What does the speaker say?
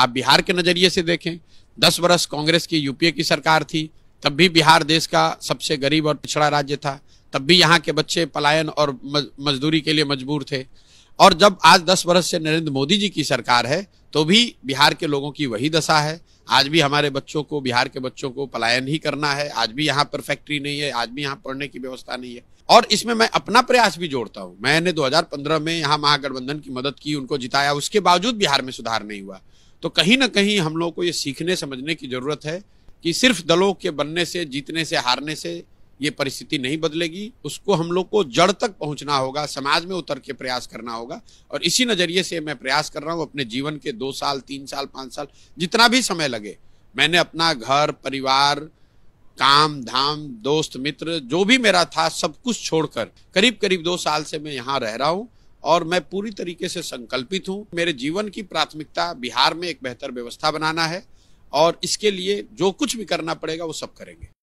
आप बिहार के नज़रिए से देखें दस वर्ष कांग्रेस की यूपीए की सरकार थी तब भी बिहार देश का सबसे गरीब और पिछड़ा राज्य था तब भी यहाँ के बच्चे पलायन और मजदूरी के लिए मजबूर थे और जब आज दस वर्ष से नरेंद्र मोदी जी की सरकार है तो भी बिहार के लोगों की वही दशा है आज भी हमारे बच्चों को बिहार के बच्चों को पलायन ही करना है आज भी यहाँ पर फैक्ट्री नहीं है आज भी यहाँ पढ़ने की व्यवस्था नहीं है और इसमें मैं अपना प्रयास भी जोड़ता हूँ मैंने 2015 में यहाँ महागठबंधन की मदद की उनको जिताया उसके बावजूद बिहार में सुधार नहीं हुआ तो कहीं ना कहीं हम लोग को ये सीखने समझने की ज़रूरत है कि सिर्फ दलों के बनने से जीतने से हारने से ये परिस्थिति नहीं बदलेगी उसको हम लोग को जड़ तक पहुंचना होगा समाज में उतर के प्रयास करना होगा और इसी नज़रिए से मैं प्रयास कर रहा हूँ अपने जीवन के दो साल तीन साल पाँच साल जितना भी समय लगे मैंने अपना घर परिवार काम धाम दोस्त मित्र जो भी मेरा था सब कुछ छोड़कर करीब करीब दो साल से मैं यहाँ रह रहा हूँ और मैं पूरी तरीके से संकल्पित हूँ मेरे जीवन की प्राथमिकता बिहार में एक बेहतर व्यवस्था बनाना है और इसके लिए जो कुछ भी करना पड़ेगा वो सब करेंगे